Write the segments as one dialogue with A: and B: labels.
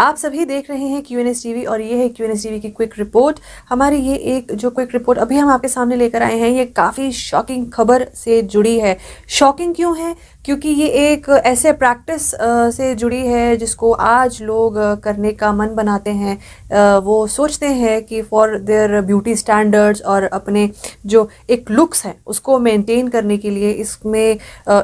A: आप सभी देख रहे हैं Q N S T V और ये है Q N S T V की क्विक रिपोर्ट हमारी ये एक जो क्विक रिपोर्ट अभी हम आपके सामने लेकर आए हैं ये काफ़ी शॉकिंग खबर से जुड़ी है शॉकिंग क्यों है क्योंकि ये एक ऐसे प्रैक्टिस से जुड़ी है जिसको आज लोग करने का मन बनाते हैं वो सोचते हैं कि फॉर देयर ब्यूटी स्टैंडर्ड्स और अपने जो एक लुक्स हैं उसको मेंटेन करने के लिए इसमें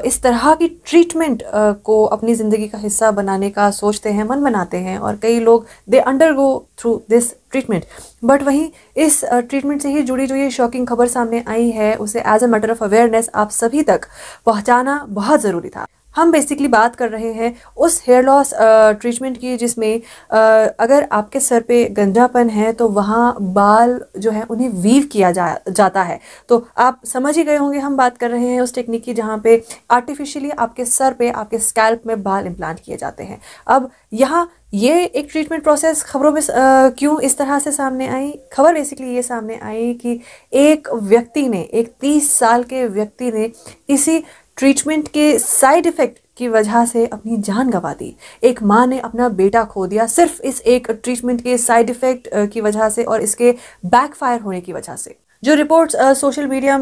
A: इस तरह की ट्रीटमेंट को अपनी ज़िंदगी का हिस्सा बनाने का सोचते हैं मन बनाते हैं और कई लोग they undergo through this treatment but वहीं इस ट्रीटमेंट से ही जुड़ी जो ये शॉकिंग खबर सामने आई है उसे as a matter of awareness आप सभी तक पहुंचाना बहुत ज़रूरी था हम बेसिकली बात कर रहे हैं उस हेयर लॉस ट्रीटमेंट की जिसमें अगर आपके सर पे गंजापन है तो वहाँ बाल जो है उन्हें वीव किया जा जाता है तो आप समझ ही गए होंगे हम बात कर रहे हैं उस टेक्निक की जहाँ पे आर्टिफिशियली आपके सर पे आपके स्कैल्प में बाल इम्प्लांट किए जाते हैं अब यहाँ ये एक ट्रीटमेंट प्रोसेस खबरों में क्यों इस तरह से सामने आई खबर बेसिकली ये सामने आई कि एक व्यक्ति ने एक तीस साल के व्यक्ति ने इसी ट्रीटमेंट के साइड इफ़ेक्ट की वजह से अपनी जान गंवा दी एक माँ ने अपना बेटा खो दिया सिर्फ इस एक ट्रीटमेंट के साइड इफ़ेक्ट की वजह से और इसके बैकफायर होने की वजह से जो रिपोर्ट्स सोशल मीडिया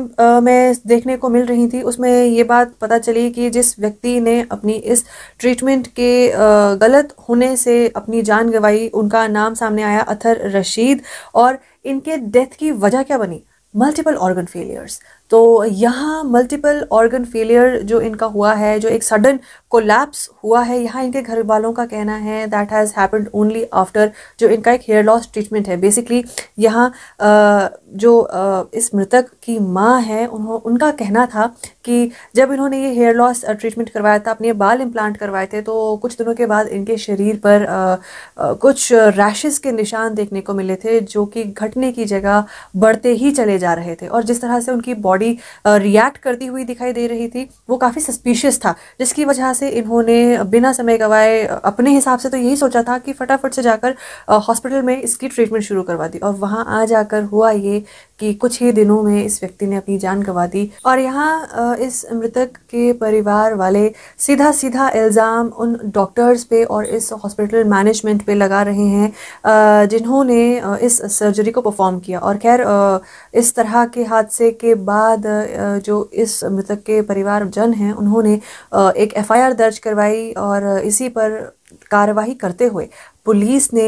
A: में देखने को मिल रही थी उसमें ये बात पता चली कि जिस व्यक्ति ने अपनी इस ट्रीटमेंट के आ, uh, गलत होने से अपनी जान गंवाई उनका नाम सामने आया अथर रशीद और इनके डेथ की वजह क्या बनी मल्टीपल ऑर्गन फेलियर्स तो यहाँ मल्टीपल ऑर्गन फेलियर जो इनका हुआ है जो एक सडन कोलैप्स हुआ है यहाँ इनके घर वालों का कहना है that has happened only after जो इनका एक हेयर लॉस ट्रीटमेंट है बेसिकली यहाँ जो इस मृतक की माँ है उन्हों उनका कहना था कि जब इन्होंने ये हेयर लॉस ट्रीटमेंट करवाया था अपने बाल इम्प्लांट करवाए थे तो कुछ दिनों के बाद इनके शरीर पर कुछ रैशेस के निशान देखने को मिले थे जो कि घटने की जगह बढ़ते ही चले जा रहे थे और जिस तरह से उनकी बॉडी बॉडी रिएक्ट करती हुई दिखाई दे रही थी वो काफ़ी सस्पिशियस था जिसकी वजह से इन्होंने बिना समय गवाए अपने हिसाब से तो यही सोचा था कि फटाफट से जाकर हॉस्पिटल में इसकी ट्रीटमेंट शुरू करवा दी और वहाँ आ जाकर हुआ ये कि कुछ ही दिनों में इस व्यक्ति ने अपनी जान गंवा दी और यहाँ इस मृतक के परिवार वाले सीधा सीधा इल्ज़ाम उन डॉक्टर्स पे और इस हॉस्पिटल मैनेजमेंट पे लगा रहे हैं जिन्होंने इस सर्जरी को परफॉर्म किया और खैर इस तरह के हादसे के बाद जो इस मृतक के परिवार जन हैं उन्होंने एक एफआईआर दर्ज करवाई और इसी पर कार्रवाई करते हुए पुलिस ने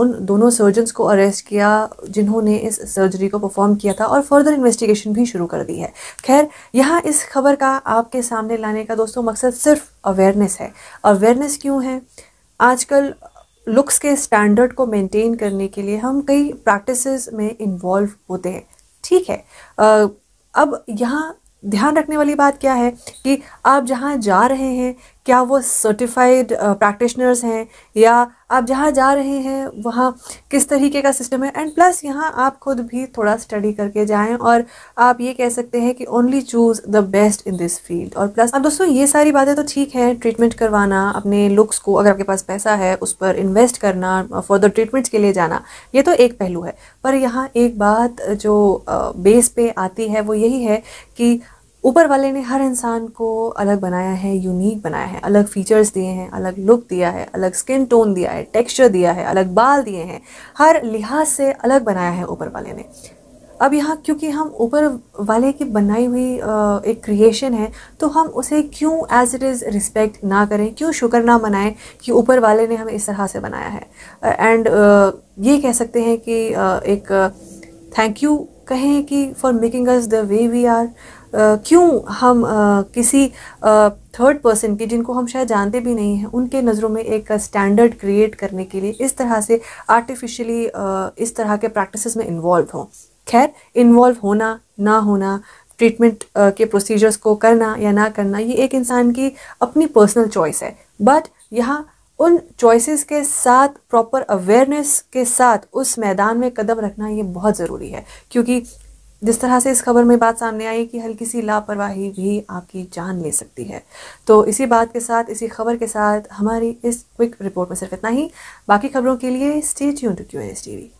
A: उन दोनों सर्जन्स को अरेस्ट किया जिन्होंने इस सर्जरी को परफॉर्म किया था और फर्दर इन्वेस्टिगेशन भी शुरू कर दी है खैर यहाँ इस खबर का आपके सामने लाने का दोस्तों मकसद सिर्फ अवेयरनेस है अवेयरनेस क्यों है आजकल लुक्स के स्टैंडर्ड को मेंटेन करने के लिए हम कई प्रैक्टिसेस में इन्वॉल्व होते हैं ठीक है अब यहाँ ध्यान रखने वाली बात क्या है कि आप जहाँ जा रहे हैं क्या वो सर्टिफाइड प्रैक्टिशनर्स uh, हैं या आप जहाँ जा रहे हैं वहाँ किस तरीके का सिस्टम है एंड प्लस यहाँ आप खुद भी थोड़ा स्टडी करके जाएं और आप ये कह सकते हैं कि only choose the best in this field और प्लस अब दोस्तों ये सारी बातें तो ठीक हैं ट्रीटमेंट करवाना अपने लुक्स को अगर आपके पास पैसा है उस पर इन्वेस्ट करना फर्दर uh, ट्रीटमेंट्स के लिए जाना ये तो एक पहलू है पर यहाँ एक बात जो बेस uh, पे आती है वो यही है कि ऊपर वाले ने हर इंसान को अलग बनाया है यूनिक बनाया है अलग फीचर्स दिए हैं अलग लुक दिया है अलग स्किन टोन दिया है टेक्सचर दिया है अलग बाल दिए हैं हर लिहाज से अलग बनाया है ऊपर वाले ने अब यहाँ क्योंकि हम ऊपर वाले की बनाई हुई एक क्रिएशन है तो हम उसे क्यों एज इट इज़ रिस्पेक्ट ना करें क्यों शुक्र ना मनाएं कि ऊपर वाले ने हमें इस तरह से बनाया है एंड ये कह सकते हैं कि एक थैंक यू कहें कि for making us the way we are क्यों हम किसी थर्ड पर्सन की जिनको हम शायद जानते भी नहीं हैं उनके नज़रों में एक स्टैंडर्ड क्रिएट करने के लिए इस तरह से आर्टिफिशली इस तरह के प्रैक्टिसेस में इन्वॉल्व हों खैर इन्वॉल्व होना ना होना ट्रीटमेंट के प्रोसीजर्स को करना या ना करना ये एक इंसान की अपनी पर्सनल चॉइस है बट यहाँ उन चॉइसेस के साथ प्रॉपर अवेयरनेस के साथ उस मैदान में कदम रखना ये बहुत ज़रूरी है क्योंकि जिस तरह से इस खबर में बात सामने आई कि हल्की सी लापरवाही भी आपकी जान ले सकती है तो इसी बात के साथ इसी खबर के साथ हमारी इस क्विक रिपोर्ट में सिर्फ इतना ही बाकी खबरों के लिए स्टेट यून to Q N S T we